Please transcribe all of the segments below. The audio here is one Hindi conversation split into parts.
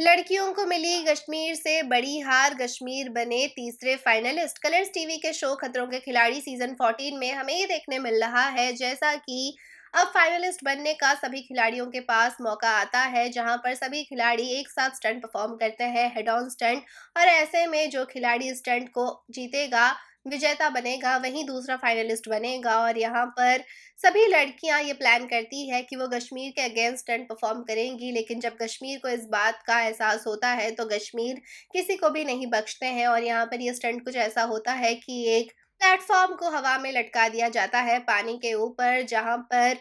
लड़कियों को मिली कश्मीर से बड़ी हार कश्मीर बने तीसरे फाइनलिस्ट कलर्स टीवी के शो खतरों के खिलाड़ी सीजन 14 में हमें ये देखने मिल रहा है जैसा कि अब फाइनलिस्ट बनने का सभी खिलाड़ियों के पास मौका आता है जहां पर सभी खिलाड़ी एक साथ स्टंट परफॉर्म करते हैं हेड ऑन स्टंट और ऐसे में जो खिलाड़ी स्टंट को जीतेगा विजेता बनेगा वहीं दूसरा फाइनलिस्ट बनेगा और यहाँ पर सभी लड़कियां ये प्लान करती है कि वो कश्मीर के अगेंस्ट एंड परफॉर्म करेंगी लेकिन जब कश्मीर को इस बात का एहसास होता है तो कश्मीर किसी को भी नहीं बख्शते हैं और यहाँ पर यह स्टंट कुछ ऐसा होता है कि एक प्लेटफॉर्म को हवा में लटका दिया जाता है पानी के ऊपर जहाँ पर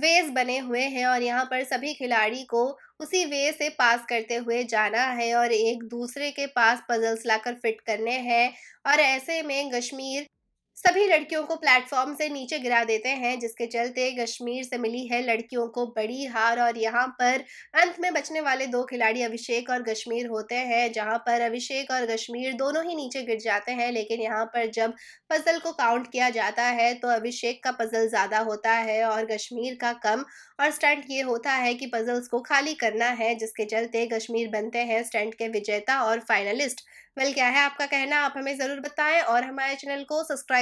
वेज बने हुए हैं और यहाँ पर सभी खिलाड़ी को उसी वे से पास करते हुए जाना है और एक दूसरे के पास पजल्स लाकर फिट करने हैं और ऐसे में कश्मीर सभी लड़कियों को प्लेटफॉर्म से नीचे गिरा देते हैं जिसके चलते कश्मीर से मिली है लड़कियों को बड़ी हार और यहाँ पर अंत में बचने वाले दो खिलाड़ी अभिषेक और कश्मीर होते हैं जहाँ पर अभिषेक और कश्मीर दोनों ही नीचे गिर जाते हैं लेकिन यहाँ पर जब पजल को काउंट किया जाता है तो अभिषेक का पजल ज़्यादा होता है और कश्मीर का कम और स्टंट ये होता है कि पजल्स को खाली करना है जिसके चलते कश्मीर बनते हैं स्टंट के विजेता और फाइनलिस्ट वेल क्या है आपका कहना आप हमें ज़रूर बताएँ और हमारे चैनल को सब्सक्राइब